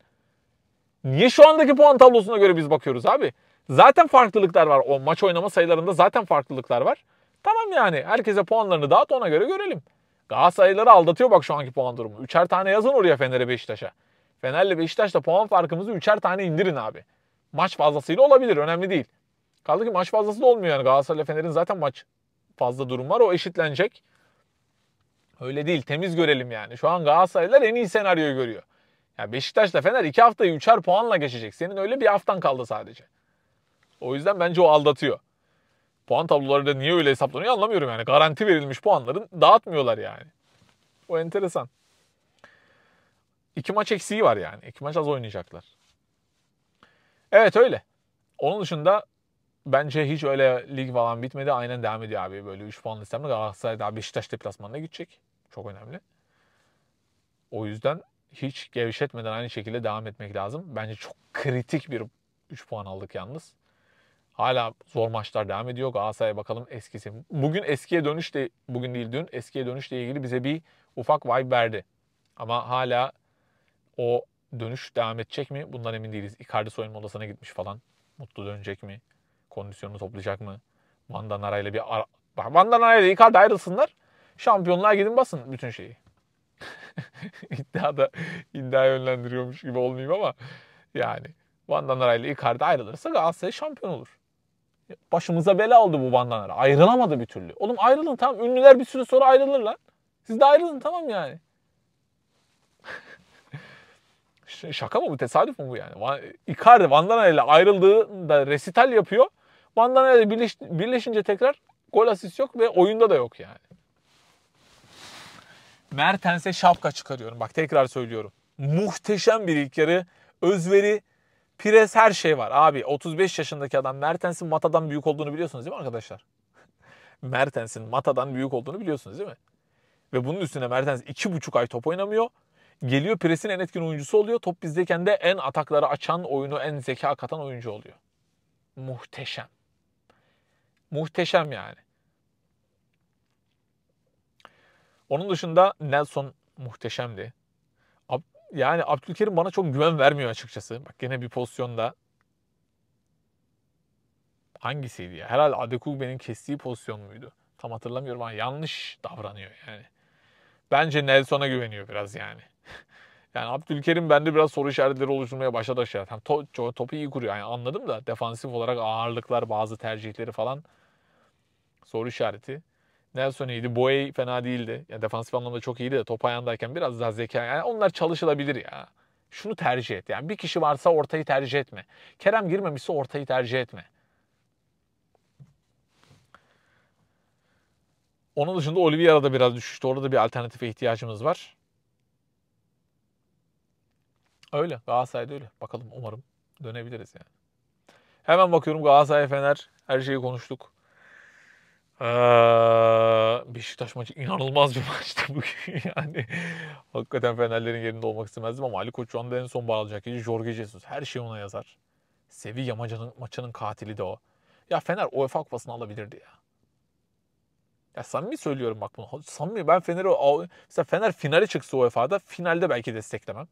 Niye şu andaki puan tablosuna göre biz bakıyoruz abi? Zaten farklılıklar var. O maç oynama sayılarında zaten farklılıklar var. Tamam yani herkese puanlarını dağıt ona göre görelim. Galatasaray'ları aldatıyor bak şu anki puan durumu. Üçer tane yazın oraya Fener'e Beşiktaş'a. Fener'le Beşiktaş'la puan farkımızı üçer tane indirin abi. Maç fazlasıyla olabilir önemli değil. Kaldı ki maç fazlası da olmuyor yani Galatasaray'la Fener'in zaten maç fazla durum var. O eşitlenecek. Öyle değil. Temiz görelim yani. Şu an Galatasaraylılar en iyi senaryoyu görüyor. Yani Beşiktaş'la Fener iki haftayı üçer puanla geçecek. Senin öyle bir haftan kaldı sadece. O yüzden bence o aldatıyor. Puan tabloları da niye öyle hesaplanıyor anlamıyorum yani. Garanti verilmiş puanların dağıtmıyorlar yani. O enteresan. İki maç eksiği var yani. İki maç az oynayacaklar. Evet öyle. Onun dışında bence hiç öyle lig falan bitmedi. Aynen devam ediyor abi. Böyle 3 puan listemle Galatasaray daha Beşiktaş deplasmanına gidecek. Çok önemli. O yüzden hiç gevşetmeden aynı şekilde devam etmek lazım. Bence çok kritik bir 3 puan aldık yalnız. Hala zor maçlar devam ediyor. Galatasaray'a bakalım eskisi. Bugün eskiye dönüş de bugün değil dün eskiye dönüşle ilgili bize bir ufak vibe verdi. Ama hala o dönüş devam edecek mi? Bundan emin değiliz. Icardi soyunma odasına gitmiş falan. Mutlu dönecek mi? Kondisyonunu toplayacak mı? Vandanara ile bir ara... Bak Vandanara ile Icardi ayrılsınlar. Şampiyonlar gidin basın bütün şeyi. İddia da iddia yönlendiriyormuş gibi olmayayım ama yani Vandanara ile Icardi ayrılırsa Galatasaray şampiyon olur. Başımıza bela oldu bu Nara, Ayrılamadı bir türlü. Oğlum ayrılın tamam. Ünlüler bir süre sonra ayrılır lan. Siz de ayrılın tamam yani. Şaka mı bu? Tesadüf mü bu yani? Icardi Vandanara ile ayrıldığında resital yapıyor. Bandana ile birleş, birleşince tekrar gol asist yok ve oyunda da yok yani. Mertens'e şapka çıkarıyorum. Bak tekrar söylüyorum. Muhteşem bir ilk yarı. Özveri, pres her şey var. Abi 35 yaşındaki adam Mertens'in Mata'dan büyük olduğunu biliyorsunuz değil mi arkadaşlar? Mertens'in Mata'dan büyük olduğunu biliyorsunuz değil mi? Ve bunun üstüne Mertens 2,5 ay top oynamıyor. Geliyor presin en etkin oyuncusu oluyor. Top bizdeyken de en atakları açan oyunu en zeka katan oyuncu oluyor. Muhteşem muhteşem yani. Onun dışında Nelson muhteşemdi. Yani Abdülkerim bana çok güven vermiyor açıkçası. Bak yine bir pozisyonda hangisiydi ya? Herhalde Adekube'nin kestiği pozisyon muydu? Tam hatırlamıyorum ama yanlış davranıyor yani. Bence Nelson'a güveniyor biraz yani. yani Abdülkerim bende biraz soru işaretleri oluşturmaya başladı aşağıya. Tam to- topu iyi kuruyor yani anladım da defansif olarak ağırlıklar bazı tercihleri falan Soru işareti. Nelson iyiydi. Boye fena değildi. Yani defansif anlamda çok iyiydi de top ayağındayken biraz daha zeka. Yani onlar çalışılabilir ya. Şunu tercih et. Yani bir kişi varsa ortayı tercih etme. Kerem girmemişse ortayı tercih etme. Onun dışında Oliveira'da biraz düşüştü. Orada da bir alternatife ihtiyacımız var. Öyle. Galatasaray'da öyle. Bakalım umarım dönebiliriz yani. Hemen bakıyorum Galatasaray Fener. Her şeyi konuştuk. Ee, Beşiktaş maçı inanılmaz bir maçtı bugün. yani hakikaten Fenerlerin yerinde olmak istemezdim ama Ali Koç şu anda en son bağlayacak kişi Jorge Jesus. Her şey ona yazar. Sevi maçının, maçının katili de o. Ya Fener UEFA kupasını alabilirdi ya. Ya samimi söylüyorum bak bunu. Samimi ben Fener'i mesela Fener finale çıksa UEFA'da finalde belki desteklemem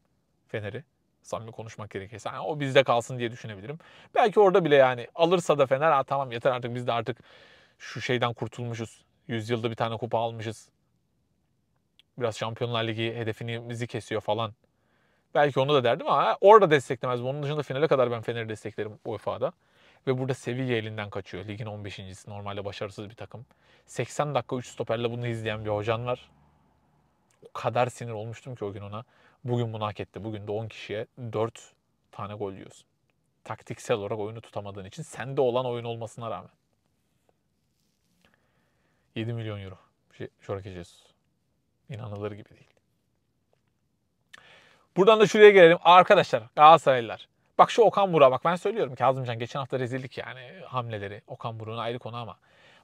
Fener'i. Samimi konuşmak gerekirse. Yani o bizde kalsın diye düşünebilirim. Belki orada bile yani alırsa da Fener tamam yeter artık biz de artık şu şeyden kurtulmuşuz. Yüzyılda bir tane kupa almışız. Biraz Şampiyonlar Ligi hedefimizi kesiyor falan. Belki onu da derdim ama orada desteklemez. Onun dışında finale kadar ben Fener'i desteklerim UEFA'da. Ve burada Sevilla elinden kaçıyor. Ligin 15.si normalde başarısız bir takım. 80 dakika 3 stoperle bunu izleyen bir hocan var. O kadar sinir olmuştum ki o gün ona. Bugün bunu hak etti. Bugün de 10 kişiye 4 tane gol yiyorsun. Taktiksel olarak oyunu tutamadığın için sende olan oyun olmasına rağmen. 7 milyon euro. Şey, Jorge Jesus. İnanılır gibi değil. Buradan da şuraya gelelim. Arkadaşlar Galatasaraylılar. Bak şu Okan Burak'a bak ben söylüyorum ki Azımcan geçen hafta rezillik yani hamleleri. Okan Burak'ın ayrı konu ama.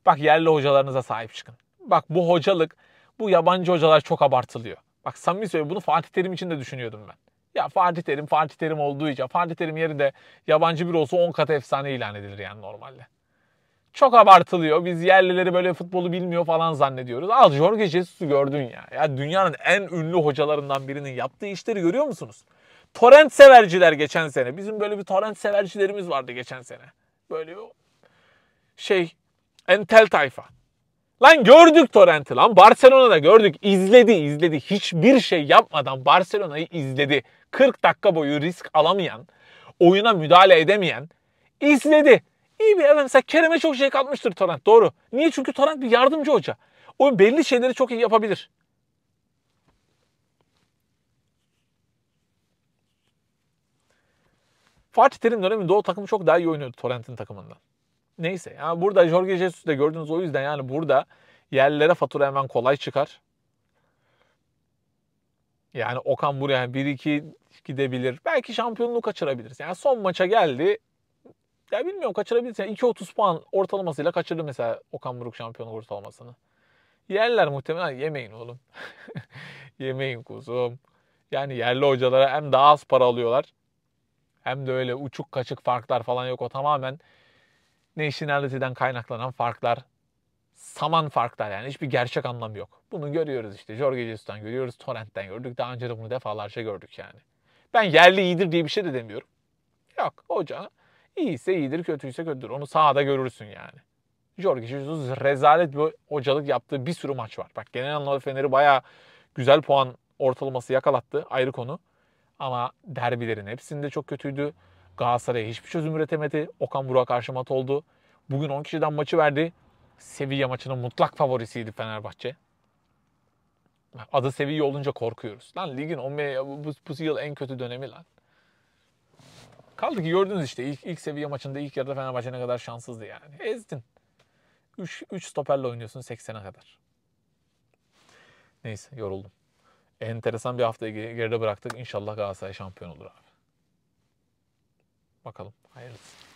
Bak yerli hocalarınıza sahip çıkın. Bak bu hocalık, bu yabancı hocalar çok abartılıyor. Bak samimi söylüyorum bunu Fatih Terim için de düşünüyordum ben. Ya Fatih Terim, Fatih Terim olduğu için. Fatih Terim yerinde yabancı bir olsa 10 kat efsane ilan edilir yani normalde çok abartılıyor. Biz yerlileri böyle futbolu bilmiyor falan zannediyoruz. Al Jorge Jesus'u gördün ya. Ya dünyanın en ünlü hocalarından birinin yaptığı işleri görüyor musunuz? Torrent severciler geçen sene. Bizim böyle bir torrent severcilerimiz vardı geçen sene. Böyle o şey entel tayfa. Lan gördük torrenti lan. Barcelona'da gördük. İzledi izledi. Hiçbir şey yapmadan Barcelona'yı izledi. 40 dakika boyu risk alamayan, oyuna müdahale edemeyen izledi. İyi bir evet mesela Kerem'e çok şey katmıştır Torrent. Doğru. Niye? Çünkü Torrent bir yardımcı hoca. O belli şeyleri çok iyi yapabilir. Fatih Terim döneminde o takım çok daha iyi oynuyordu Torrent'in takımından. Neyse yani burada Jorge Jesus'u da gördünüz o yüzden yani burada yerlere fatura hemen kolay çıkar. Yani Okan buraya 1-2 gidebilir. Belki şampiyonluğu kaçırabiliriz. Yani son maça geldi ya bilmiyorum kaçırabilirsin. Yani 2.30 puan ortalamasıyla kaçırdı mesela Okan Buruk şampiyonluk ortalamasını. Yerler muhtemelen yemeyin oğlum. yemeyin kuzum. Yani yerli hocalara hem daha az para alıyorlar. Hem de öyle uçuk kaçık farklar falan yok. O tamamen nationality'den kaynaklanan farklar. Saman farklar yani. Hiçbir gerçek anlamı yok. Bunu görüyoruz işte. Jorge Jesus'tan görüyoruz. Torrent'ten gördük. Daha önce de bunu defalarca gördük yani. Ben yerli iyidir diye bir şey de demiyorum. Yok. Hoca İyiyse iyidir, kötüyse kötüdür. Onu sahada görürsün yani. Jorge Jesus rezalet bir hocalık yaptığı bir sürü maç var. Bak genel anlamda Fener'i bayağı güzel puan ortalaması yakalattı ayrı konu. Ama derbilerin hepsinde çok kötüydü. Galatasaray'a hiçbir çözüm üretemedi. Okan Burak karşı mat oldu. Bugün 10 kişiden maçı verdi. Sevilla maçının mutlak favorisiydi Fenerbahçe. Adı Sevilla olunca korkuyoruz. Lan ligin 15, bu, bu yıl en kötü dönemi lan. Kaldı ki gördünüz işte ilk, ilk seviye maçında ilk yarıda Fenerbahçe ne kadar şanssızdı yani. Ezdin. 3 3 stoperle oynuyorsun 80'e kadar. Neyse yoruldum. Enteresan bir haftayı geride bıraktık. İnşallah Galatasaray şampiyon olur abi. Bakalım hayırlısı.